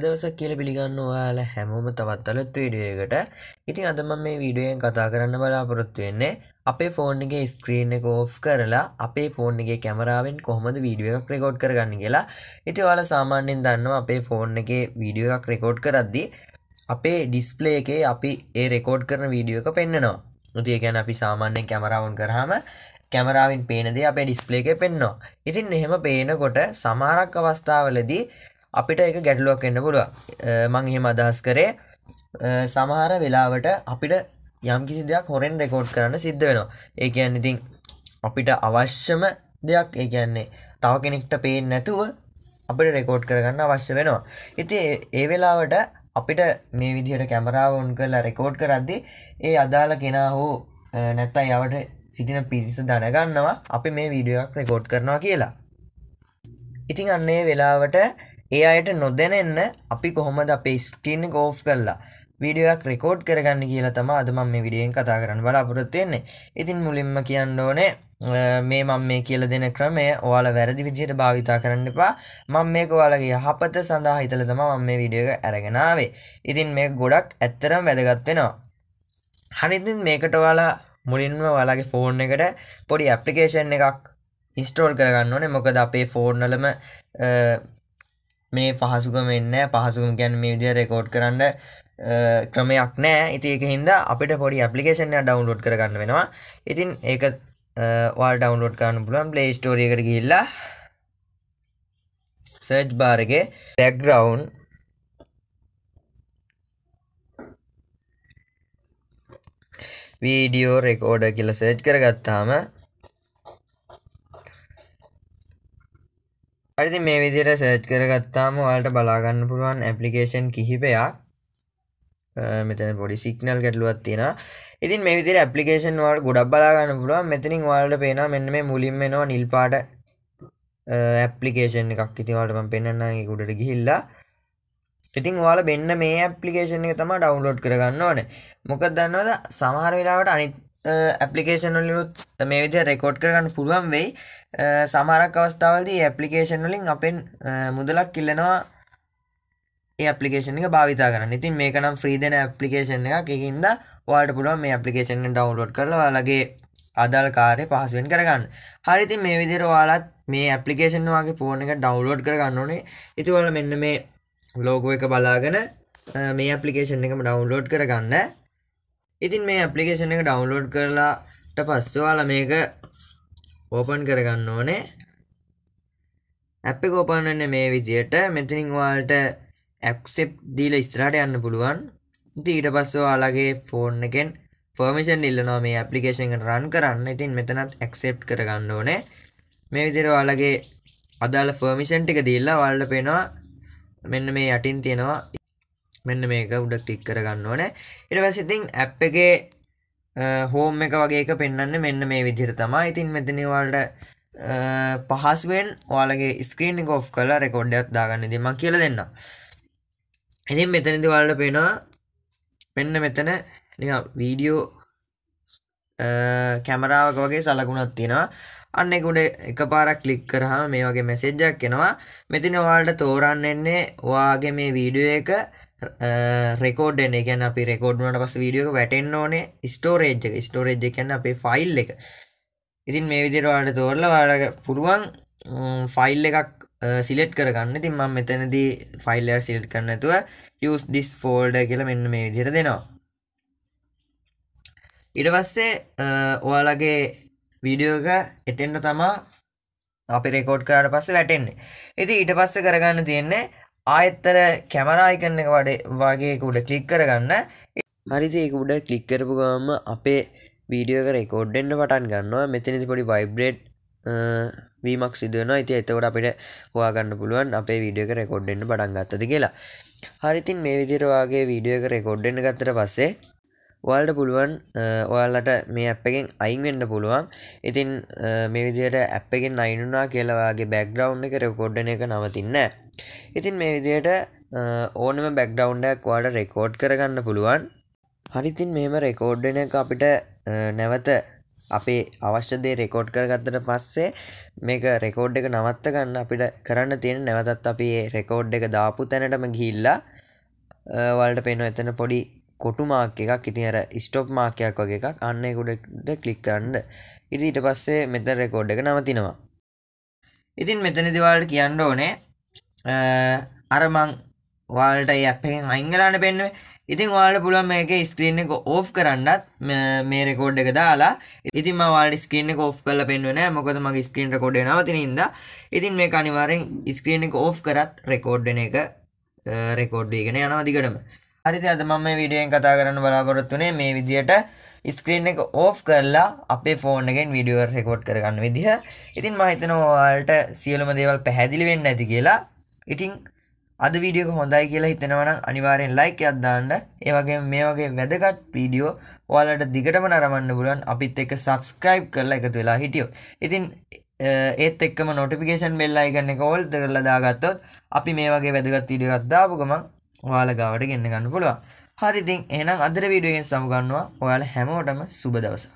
දවසක් කියල පිළිගන්න ඔයාල හැමෝම තවත්තලත් වීඩියකට ඉතින් අදම මේ වීඩියෙන් කතා කරන්න බලාපොරොත්තු වෙන්නේ අපේ ෆෝන් එක ස්ක්‍රීන් එක ඕෆ් කරලා අපේ ෆෝන් එක කැමරාවෙන් කොහොමද වීඩියෝ එකක් රෙකෝඩ් කරගන්න කියලා ඉති ඔයාල සාමාන්‍යෙන් දන්නවා අපේ ෆෝන් එක වීඩියෝ එකක් රෙකෝඩ් කරද්දි අපේ ඩිස්පලේ එකේ අපි ඒ රෙකෝඩ් කරන වීඩියෝ එක පෙන්න්නනවා උතිය ගැන අපි සාමාන්‍යෙන් කැමරාවන් කරහම කැමරාවෙන් පේනද අපේ ඩිස්පලේ එක පෙන්නවා ඉතින් එහෙම පේනකොට සමාරක් අවස්ථාවලදී අපිට එක ගැටලුවක් එන්න පුළුව මං එහෙම අදහස් කරේ සමහර වෙලාවට අපිට යම්කිසි දෙයක් හොරෙන් රෙකෝඩ් කරන්න සිද්ධ වෙනවා ඒකයන්න ඉතින් අපිට අවශ්‍යම දෙයක් ඒ කියන්නේ තව කෙනෙක්ට පේෙන් නැතුව අපිට රෙකෝඩ් කරගන්න අවශ්‍ය වෙනවා ඉති ඒ වෙලාවට අපිට මේ විදිහට කැමරාව උන් කරලා රෙකෝඩ් කරද්දි ඒ අදාල කෙනා හෝ නැත්තයි අවට සිටින පිරිස දැනගන්නවා අපි මේ වීඩියක් රෙකෝඩ් කරනවා කියලා ඉතින් අන්නේ වෙලාවට ඒ අයට නොදැනෙන්න අපි කොහොමද අපේ ස්ක්‍රීන් ගෝෆ් කරලා වීඩියෝයක් රෙකෝඩ් කරගන්න කියලා තම අදම මේ විඩියෙන් කතා කරන්න බලාපොරොත්තුවෙන්නේ ඉතින් මුලින්ම කියන්න ඕනේ මේ මං මේ කියල දෙන ක්‍රමය ඔයාල වැරදි විදිහයට භාවිතා කරන්න එපා මං මේක ඔයාලගේ යහපත සඳහා හිතල තම මං මේ විඩියක ඇරගෙනාවේ ඉතින් මේ ගොඩක් ඇත්තරම් වැදගත්වෙනවා හනිතින් මේකට ඔයාලා මුලින්ම ඔයාලගේ ෆෝන් එකට පොඩි ඇප්ලිකේෂන් එකක් ඉස්ටෝල් කරගන්න ඕනේ මොකද අපේ ෆෝර්නලම මේ පහසුකම එන්න පහසුකම් ගැන් මේ විදිිය රෙකෝඩ් කරන්න ක්‍රමයක් නෑ ඉති එක හින්ද අපිට පොඩි අපපලිකේෂන්ය ඩවන්ලෝඩ් කරගන්න වෙනවා ඉතින් ඒක වාල් ඩවන්ලෝඩ් කරන්න පුළුවන් ප්ලේ ස්ටෝරියකට ගිල්ලා සර්ජ් බාරගේ පැක්ග්‍රවන්් වීඩියෝ රෙකෝඩ කියල සර්ච් කරගත්තාම හරිදි මේ විදිර සර්ච් කරගත්තාම ඔයාලට බලාගන්න පුළුවන් ඇපලිකේෂන් කිහිපයක් මෙතන පොඩි සික්නල් ගැටලුවත් තියෙන ඉතින් මේ විදිර ඇපලිකේෂන් වාට ගොඩක් බලාගන්න පුළුවන් මෙතනින් වාලට පේනා මෙන්න මේ මුලින් මෙනවා නිල්පාට ඇපලිකේෂන් එකක් ඉතිවාටම පෙන්න්නගේ ගුඩට ගිහිල්ලා ඉතින් වාල බෙන්න්න මේ ඇපලිකේෂන් එක තම ඩවන්ලෝඩ් කරගන්න ඕන මොකක් දන්නවද සමහර වෙලාවට අනි ඇපලිකේෂන් ලිනුත් මේ විදි රෙකෝඩ් කරගන්න පුළුවන් වෙයි සමහරක් අවස්ථාවලදී ඇපලිකේෂන් වලින් අපෙන් මුදලක් කිල්ලනවා ඒ අපපලිකේෂන එක භාවිතා කරන්න ඉතින් මේක නම් ්‍රීදන ඇපලිකේෂන් එකක් එකින්ද වාට පුළුවන් මේ ඇපලිකේෂන් ඩවන්ලෝඩ් කරලා ලගේ අදල් කාරය පහසුවෙන් කරගන්න හරිති මේ විදිර වාලත් මේ ඇපලිකේෂන් වගේ පෝන එක ඩවන්ලෝඩ් කරගන්න ඕනේ ඉතුවල මෙන්න මේ ලෝගෝ එක බලාගෙන මේ ඇපලිකේෂන් එකම ඩවන්ලෝඩ් කරගන්න ඉතින් මේ ඇපලිකේෂන් එක ඩවන්ලෝඩ් කරලාට පස්සවාල මේක ඕපන් කරගන්න ඕනේ ඇප් එක ඕපන් වෙන්නේ මේ විදියට මෙතනින් ඔයාලට ඇක්සෙප්ට් දීලා ඉස්සරහට යන්න පුළුවන් ඉතින් ඊට පස්සේ ඔයාලගේ ෆෝන් එකෙන් පර්මිෂන් ඉල්ලනවා මේ ඇප්ලිකේෂන් එක රන් කරන්න. ඉතින් මෙතනත් ඇක්සෙප්ට් කරගන්න ඕනේ. මේ විදියට ඔයාලගේ අදාළ පර්මිෂන් ටික දීලා ඔයාලට පේනවා මෙන්න මේ යටින් තියෙනවා මෙන්න මේක උඩ ක්ලික් කරගන්න ඕනේ. ඊට පස්සේ ඉතින් ඇප් එකේ හෝම් එක වගේක පෙන්න්න මෙන්න මේ විදිර තමා ඉතින් මෙතනවාල්ට පහස්ුවෙන් ඔයාලගේ ස්ක්‍රීනිික ඔෆ් කලා රෙකෝඩ්ඩයක් දාගන්න දෙම කියල දෙන්න එතින් මෙතනදි වලට පෙනවා මෙන්න මෙතන වීඩියෝ කැමරාවක වගේ සලකුණක් තිෙනවා අන්නෙකුඩ එක පාරක් කලික් කරහම මේ වගේ මැසෙජ්ජක් කෙනවා මෙතින වාල්ට තෝරන්න එන්නේ වාගේ මේ වීඩියෝ එක රෙකෝඩ්න එකැන අපි රෙකෝඩ්නට පස් වීඩියෝක වැටෙන් ඕනේ ස්ටෝරේජ් එක ස්ටෝරේජ් එකන්න අපේ ෆයිල් එක ඉතින් මේ විදිරවාට තෝරල වාඩ පුළුවන් ෆයිල් එකක් සිලෙට් කරගන්න තින් මම මෙතනදී ෆයිල්ලය සිල්ට් කරන්නතුව යස් ඩිස් ෆෝල්ඩ කියල මෙන්න මේ විදිර දෙනවා ඉඩවස්සේ ඔයාලගේ වීඩියෝක එතෙන්ට තමා අපි රෙකෝඩ් කරට පස්ස වැටෙන්නේ ඉති ඊට පස්ස කරගන්න තියෙන්නේ ආයත්තර කැමරායිකන්න එක වඩේ වගේ උඩ කලික් කරගන්න හරිදක උඩ කලික් කරපු ගම අපේ වීඩියෝක රෙකෝඩ්ඩෙන්ට පටන් ගන්නවා මෙතනිති පොඩි වයිබ්‍රේට් වීමක් සිදුවනවා ඉති එතකොට අපිට හවාගන්න පුළුවන් අපේ වීඩියෝක රෙකෝඩ්ඩෙන්ට පටන් ගත්තද කියලා හරිතින් මේ විදිරවාගේ වීඩියෝක රෙකෝඩ්ඩෙන්ට ගත්තර පස්සේ වල්ඩ පුළුවන් ඔයාලට මේ ඇප්පකෙන් අයින්වෙන්න පුළුවන් ඉතින් මේ විදියට ඇප්පකෙන් අයිනුනා කියලවාගේ බැක්ග්‍රවන්් එක රෙකෝඩ්ඩන එක නවතින්නෑ ඉතින් මේ විදියට ඕනම බැක්ඩවන්්ඩක් වාඩ රෙකෝඩ් කරගන්න පුළුවන් හරිතින් මෙම රෙකෝඩ්ඩන එක අපිට නැවත අපේ අවශ්‍යදේ රෙකෝඩ් කරගත්තට පස්සේ මේක රෙකෝඩ් එක නවත්ත ගන්න අපිට කරන්න තියෙන නැවතත් අපි රෙකෝඩ් එක දාපු තැනටම ගිල්ලා වල්ට පෙන්ව එතන පොඩි කොටු මාක් එකක් ඉතිහර ස්ටෝප් මාකයක් වගේ එකක් අන්නෙකුඩට කලික්කන්න ඉති ඊට පස්සේ මෙත රෙකෝඩ් එක නවතිනවා ඉතින් මෙතන දිවාලට කියන්න ඕනේ අරමං වාලට අපෙන් අංගලාන පෙන්නුව ඉතින් වාල පුළුවන් මේක ස්ක්‍රීන් එක ඕෆ් කරන්නත් මේ රෙකෝඩ් එක දාලා ඉතින් මම වාලට ස්ක්‍රීන් එක ඕෆ් කරලා පෙන්වුවේ නෑ මොකද මගේ ස්ක්‍රීන් රෙකෝඩ් එක නවතින හින්දා ඉතින් මේක අනිවාර්යෙන් ස්ක්‍රීන් එක ඕෆ් කරත් රෙකෝඩ් වෙන එක රෙකෝඩ් වෙගෙන යනවා දිගටම හරිද අද මම මේ වීඩියෝෙන් කතා කරන්න බලාපොරොත්තු වෙන්නේ මේ විදියට ස්ක්‍රීන් එක ඕෆ් කරලා අපේ ෆෝන් එකෙන් වීඩියෝ රෙකෝඩ් කරගන්න විදිහ ඉතින් මම හිතනවා ඔයාලට සියලුම දේවල් පැහැදිලි වෙන්න ඇති කියලා ඉතිං අද වීඩියක හොඳයි කියලා හිතෙනවන අනිවාරෙන් ලයික අදදාන්න ඒවගේ මේ වගේ වැදගත් වීඩියෝ ඔයාලට දිගටම නරමන්න පුලුවන් අපිත් එක සබස්ක්‍රයිබ් කරලා එකතු වෙලා හිටියෝ ඉතින් ඒත් එක්කම නොටිකේෂන් බෙල්ලා ගන්න කෝල් දෙරල දාගත්තොත් අපි මේ වගේ වැදගත් වීඩියගත් දාපුකම වාලගාවට ගන්න ගන්න පුළුව හරිතින් එනම් අදර වීඩියගෙන් සමුගන්නවා ඔයාල හැමෝටම සුබ දවසා